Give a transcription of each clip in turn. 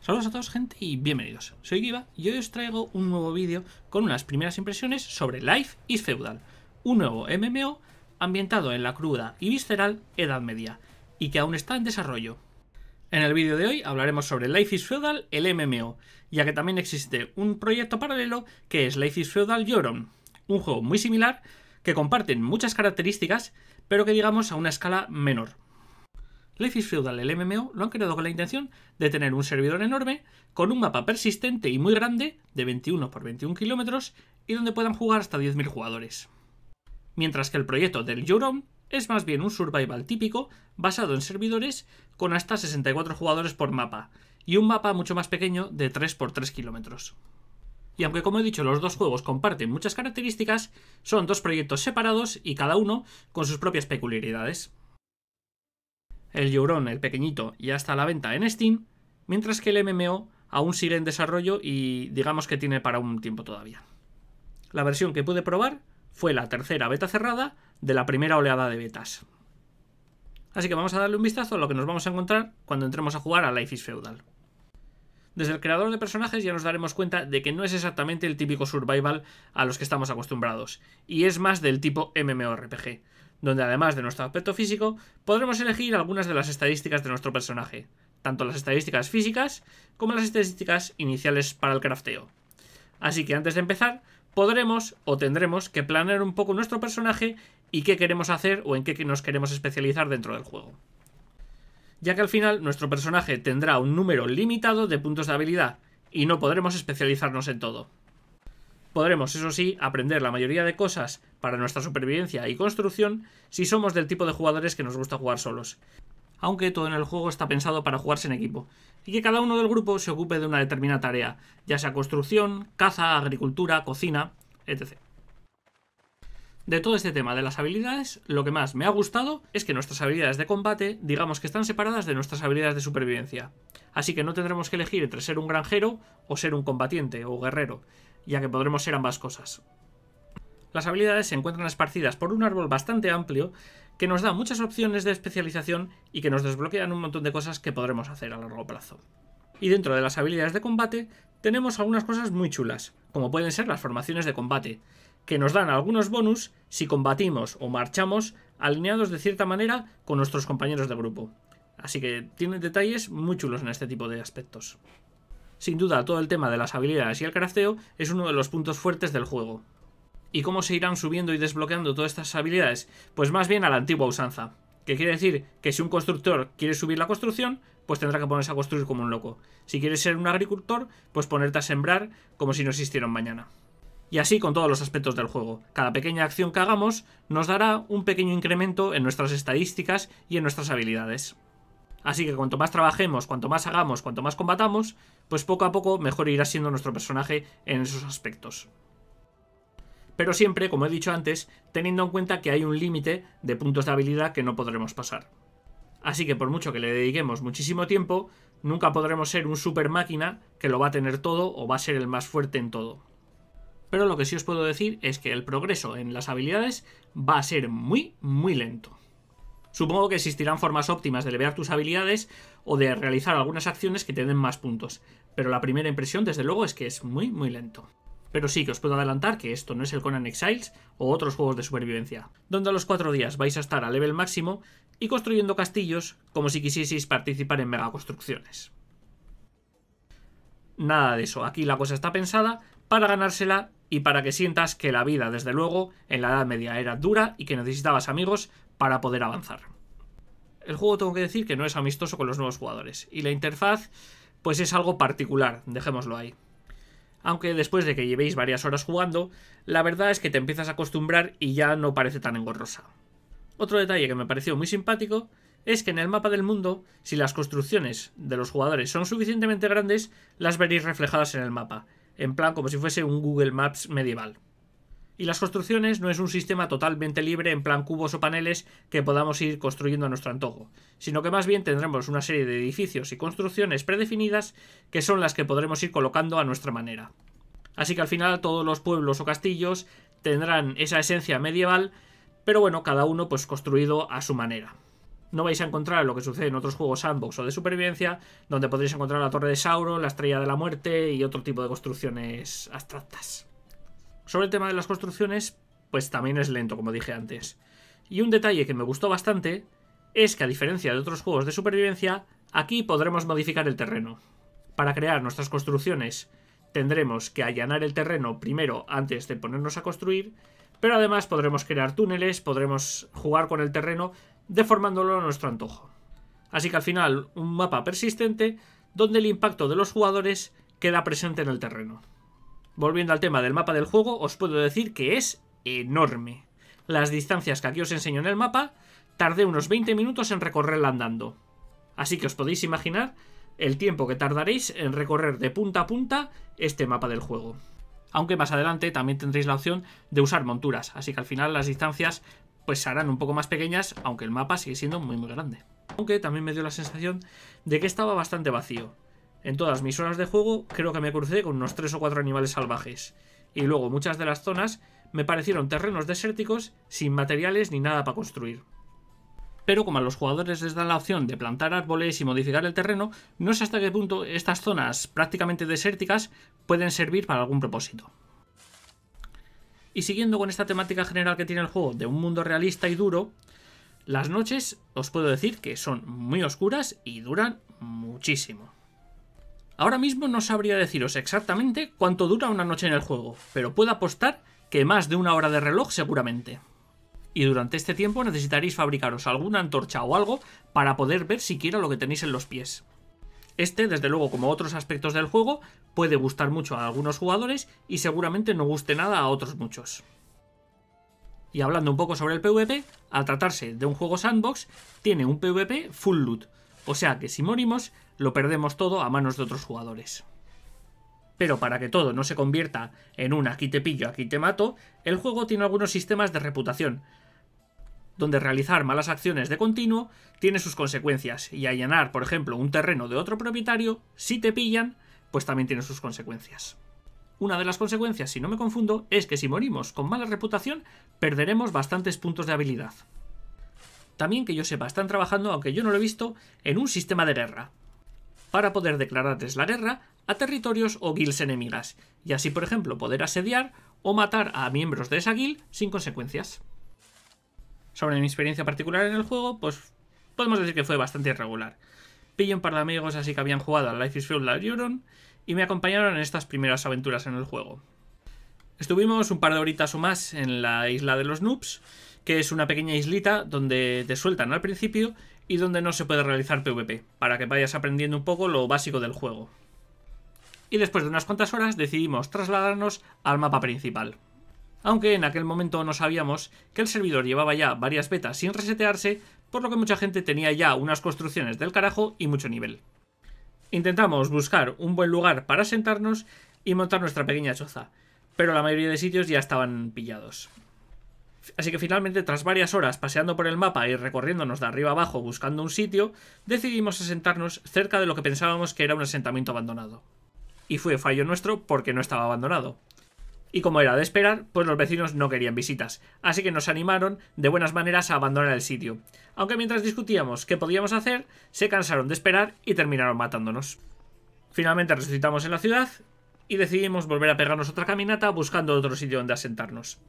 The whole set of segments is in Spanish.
Saludos a todos gente y bienvenidos, soy Giva y hoy os traigo un nuevo vídeo con unas primeras impresiones sobre Life is Feudal, un nuevo MMO ambientado en la cruda y visceral Edad Media, y que aún está en desarrollo. En el vídeo de hoy hablaremos sobre Life is Feudal, el MMO, ya que también existe un proyecto paralelo que es Life is Feudal Yoron, un juego muy similar que comparten muchas características, pero que digamos a una escala menor. Life Feudal, el MMO, lo han creado con la intención de tener un servidor enorme, con un mapa persistente y muy grande, de 21 x 21 kilómetros, y donde puedan jugar hasta 10.000 jugadores. Mientras que el proyecto del Jurong es más bien un survival típico, basado en servidores, con hasta 64 jugadores por mapa, y un mapa mucho más pequeño de 3 por 3 kilómetros. Y aunque como he dicho los dos juegos comparten muchas características, son dos proyectos separados y cada uno con sus propias peculiaridades el Euron, el pequeñito, ya está a la venta en Steam, mientras que el MMO aún sigue en desarrollo y digamos que tiene para un tiempo todavía. La versión que pude probar fue la tercera beta cerrada de la primera oleada de betas. Así que vamos a darle un vistazo a lo que nos vamos a encontrar cuando entremos a jugar a Life is Feudal. Desde el creador de personajes ya nos daremos cuenta de que no es exactamente el típico survival a los que estamos acostumbrados, y es más del tipo MMORPG donde además de nuestro aspecto físico, podremos elegir algunas de las estadísticas de nuestro personaje, tanto las estadísticas físicas como las estadísticas iniciales para el crafteo. Así que antes de empezar, podremos o tendremos que planear un poco nuestro personaje y qué queremos hacer o en qué nos queremos especializar dentro del juego. Ya que al final nuestro personaje tendrá un número limitado de puntos de habilidad y no podremos especializarnos en todo. Podremos, eso sí, aprender la mayoría de cosas para nuestra supervivencia y construcción si somos del tipo de jugadores que nos gusta jugar solos. Aunque todo en el juego está pensado para jugarse en equipo, y que cada uno del grupo se ocupe de una determinada tarea, ya sea construcción, caza, agricultura, cocina, etc. De todo este tema de las habilidades, lo que más me ha gustado es que nuestras habilidades de combate, digamos que están separadas de nuestras habilidades de supervivencia. Así que no tendremos que elegir entre ser un granjero o ser un combatiente o guerrero, ya que podremos ser ambas cosas. Las habilidades se encuentran esparcidas por un árbol bastante amplio que nos da muchas opciones de especialización y que nos desbloquean un montón de cosas que podremos hacer a largo plazo. Y dentro de las habilidades de combate tenemos algunas cosas muy chulas, como pueden ser las formaciones de combate, que nos dan algunos bonus si combatimos o marchamos alineados de cierta manera con nuestros compañeros de grupo. Así que tiene detalles muy chulos en este tipo de aspectos. Sin duda, todo el tema de las habilidades y el crafteo es uno de los puntos fuertes del juego. ¿Y cómo se irán subiendo y desbloqueando todas estas habilidades? Pues más bien a la antigua usanza. Que quiere decir que si un constructor quiere subir la construcción, pues tendrá que ponerse a construir como un loco. Si quieres ser un agricultor, pues ponerte a sembrar como si no existiera mañana. Y así con todos los aspectos del juego. Cada pequeña acción que hagamos nos dará un pequeño incremento en nuestras estadísticas y en nuestras habilidades. Así que cuanto más trabajemos, cuanto más hagamos, cuanto más combatamos, pues poco a poco mejor irá siendo nuestro personaje en esos aspectos. Pero siempre, como he dicho antes, teniendo en cuenta que hay un límite de puntos de habilidad que no podremos pasar. Así que por mucho que le dediquemos muchísimo tiempo, nunca podremos ser un super máquina que lo va a tener todo o va a ser el más fuerte en todo. Pero lo que sí os puedo decir es que el progreso en las habilidades va a ser muy, muy lento. Supongo que existirán formas óptimas de elevar tus habilidades o de realizar algunas acciones que te den más puntos, pero la primera impresión desde luego es que es muy muy lento. Pero sí que os puedo adelantar que esto no es el Conan Exiles o otros juegos de supervivencia, donde a los 4 días vais a estar a level máximo y construyendo castillos como si quisieseis participar en megaconstrucciones. Nada de eso, aquí la cosa está pensada para ganársela y para que sientas que la vida, desde luego, en la Edad Media era dura y que necesitabas amigos para poder avanzar. El juego tengo que decir que no es amistoso con los nuevos jugadores, y la interfaz pues es algo particular, dejémoslo ahí. Aunque después de que llevéis varias horas jugando, la verdad es que te empiezas a acostumbrar y ya no parece tan engorrosa. Otro detalle que me pareció muy simpático es que en el mapa del mundo, si las construcciones de los jugadores son suficientemente grandes, las veréis reflejadas en el mapa, en plan como si fuese un Google Maps medieval. Y las construcciones no es un sistema totalmente libre en plan cubos o paneles que podamos ir construyendo a nuestro antojo, sino que más bien tendremos una serie de edificios y construcciones predefinidas que son las que podremos ir colocando a nuestra manera. Así que al final todos los pueblos o castillos tendrán esa esencia medieval, pero bueno, cada uno pues construido a su manera no vais a encontrar lo que sucede en otros juegos sandbox o de supervivencia, donde podréis encontrar la torre de sauro, la estrella de la muerte y otro tipo de construcciones abstractas sobre el tema de las construcciones, pues también es lento, como dije antes. Y un detalle que me gustó bastante es que a diferencia de otros juegos de supervivencia, aquí podremos modificar el terreno. Para crear nuestras construcciones tendremos que allanar el terreno primero antes de ponernos a construir, pero además podremos crear túneles, podremos jugar con el terreno deformándolo a nuestro antojo. Así que al final un mapa persistente donde el impacto de los jugadores queda presente en el terreno volviendo al tema del mapa del juego, os puedo decir que es enorme. Las distancias que aquí os enseño en el mapa, tardé unos 20 minutos en recorrerla andando. Así que os podéis imaginar el tiempo que tardaréis en recorrer de punta a punta este mapa del juego. Aunque más adelante también tendréis la opción de usar monturas, así que al final las distancias pues harán un poco más pequeñas, aunque el mapa sigue siendo muy muy grande. Aunque también me dio la sensación de que estaba bastante vacío. En todas mis horas de juego creo que me crucé con unos 3 o 4 animales salvajes, y luego muchas de las zonas me parecieron terrenos desérticos sin materiales ni nada para construir. Pero como a los jugadores les dan la opción de plantar árboles y modificar el terreno, no sé hasta qué punto estas zonas prácticamente desérticas pueden servir para algún propósito. Y siguiendo con esta temática general que tiene el juego de un mundo realista y duro, las noches os puedo decir que son muy oscuras y duran muchísimo. Ahora mismo no sabría deciros exactamente cuánto dura una noche en el juego, pero puedo apostar que más de una hora de reloj seguramente. Y durante este tiempo necesitaréis fabricaros alguna antorcha o algo para poder ver siquiera lo que tenéis en los pies. Este, desde luego, como otros aspectos del juego, puede gustar mucho a algunos jugadores y seguramente no guste nada a otros muchos. Y hablando un poco sobre el PvP, al tratarse de un juego sandbox, tiene un PvP full loot, o sea que si morimos lo perdemos todo a manos de otros jugadores. Pero para que todo no se convierta en un aquí te pillo, aquí te mato, el juego tiene algunos sistemas de reputación, donde realizar malas acciones de continuo tiene sus consecuencias, y allanar, por ejemplo, un terreno de otro propietario, si te pillan, pues también tiene sus consecuencias. Una de las consecuencias, si no me confundo, es que si morimos con mala reputación, perderemos bastantes puntos de habilidad. También que yo sepa, están trabajando, aunque yo no lo he visto, en un sistema de guerra, para poder declararles la guerra a territorios o guilds enemigas, y así, por ejemplo, poder asediar o matar a miembros de esa guild sin consecuencias. Sobre mi experiencia particular en el juego, pues podemos decir que fue bastante irregular. Pillé un par de amigos así que habían jugado a Life is Field la Euron y me acompañaron en estas primeras aventuras en el juego. Estuvimos un par de horitas o más en la isla de los noobs, que es una pequeña islita donde te sueltan al principio y donde no se puede realizar PvP, para que vayas aprendiendo un poco lo básico del juego. Y después de unas cuantas horas decidimos trasladarnos al mapa principal. Aunque en aquel momento no sabíamos que el servidor llevaba ya varias betas sin resetearse, por lo que mucha gente tenía ya unas construcciones del carajo y mucho nivel. Intentamos buscar un buen lugar para sentarnos y montar nuestra pequeña choza, pero la mayoría de sitios ya estaban pillados. Así que finalmente, tras varias horas paseando por el mapa y recorriéndonos de arriba abajo buscando un sitio, decidimos asentarnos cerca de lo que pensábamos que era un asentamiento abandonado. Y fue fallo nuestro porque no estaba abandonado. Y como era de esperar, pues los vecinos no querían visitas, así que nos animaron de buenas maneras a abandonar el sitio. Aunque mientras discutíamos qué podíamos hacer, se cansaron de esperar y terminaron matándonos. Finalmente resucitamos en la ciudad, y decidimos volver a pegarnos otra caminata buscando otro sitio donde asentarnos.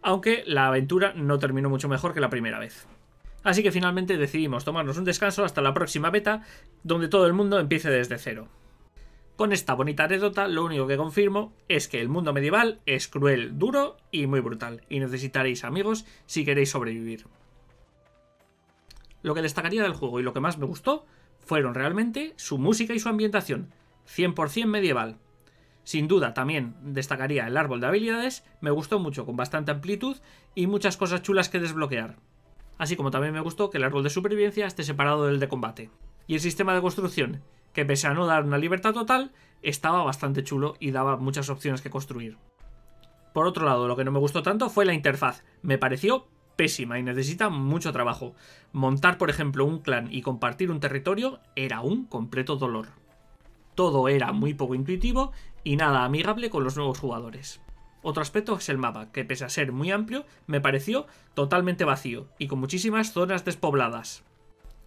Aunque la aventura no terminó mucho mejor que la primera vez. Así que finalmente decidimos tomarnos un descanso hasta la próxima beta, donde todo el mundo empiece desde cero. Con esta bonita anécdota, lo único que confirmo es que el mundo medieval es cruel, duro y muy brutal, y necesitaréis amigos si queréis sobrevivir. Lo que destacaría del juego y lo que más me gustó fueron realmente su música y su ambientación, 100% medieval. Sin duda también destacaría el árbol de habilidades, me gustó mucho con bastante amplitud y muchas cosas chulas que desbloquear. Así como también me gustó que el árbol de supervivencia esté separado del de combate. Y el sistema de construcción, que pese a no dar una libertad total, estaba bastante chulo y daba muchas opciones que construir. Por otro lado, lo que no me gustó tanto fue la interfaz. Me pareció pésima y necesita mucho trabajo. Montar, por ejemplo, un clan y compartir un territorio era un completo dolor todo era muy poco intuitivo y nada amigable con los nuevos jugadores. Otro aspecto es el mapa, que pese a ser muy amplio, me pareció totalmente vacío y con muchísimas zonas despobladas.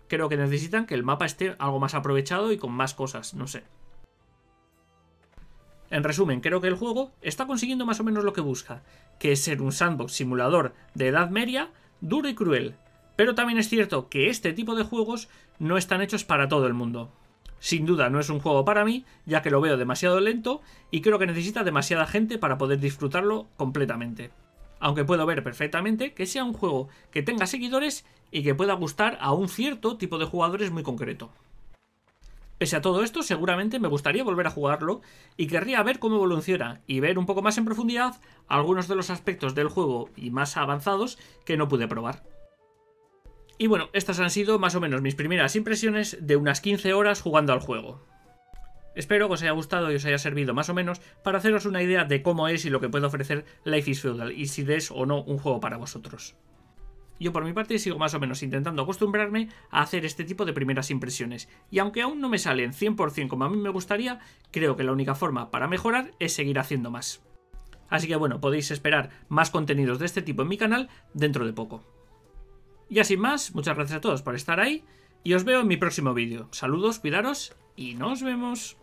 Creo que necesitan que el mapa esté algo más aprovechado y con más cosas, no sé. En resumen, creo que el juego está consiguiendo más o menos lo que busca, que es ser un sandbox simulador de edad media, duro y cruel. Pero también es cierto que este tipo de juegos no están hechos para todo el mundo. Sin duda no es un juego para mí, ya que lo veo demasiado lento y creo que necesita demasiada gente para poder disfrutarlo completamente. Aunque puedo ver perfectamente que sea un juego que tenga seguidores y que pueda gustar a un cierto tipo de jugadores muy concreto. Pese a todo esto, seguramente me gustaría volver a jugarlo y querría ver cómo evoluciona y ver un poco más en profundidad algunos de los aspectos del juego y más avanzados que no pude probar. Y bueno, estas han sido más o menos mis primeras impresiones de unas 15 horas jugando al juego. Espero que os haya gustado y os haya servido más o menos para haceros una idea de cómo es y lo que puede ofrecer Life is Feudal y si es o no un juego para vosotros. Yo por mi parte sigo más o menos intentando acostumbrarme a hacer este tipo de primeras impresiones y aunque aún no me salen 100% como a mí me gustaría, creo que la única forma para mejorar es seguir haciendo más. Así que bueno, podéis esperar más contenidos de este tipo en mi canal dentro de poco. Y así más, muchas gracias a todos por estar ahí y os veo en mi próximo vídeo. Saludos, cuidaros y nos vemos.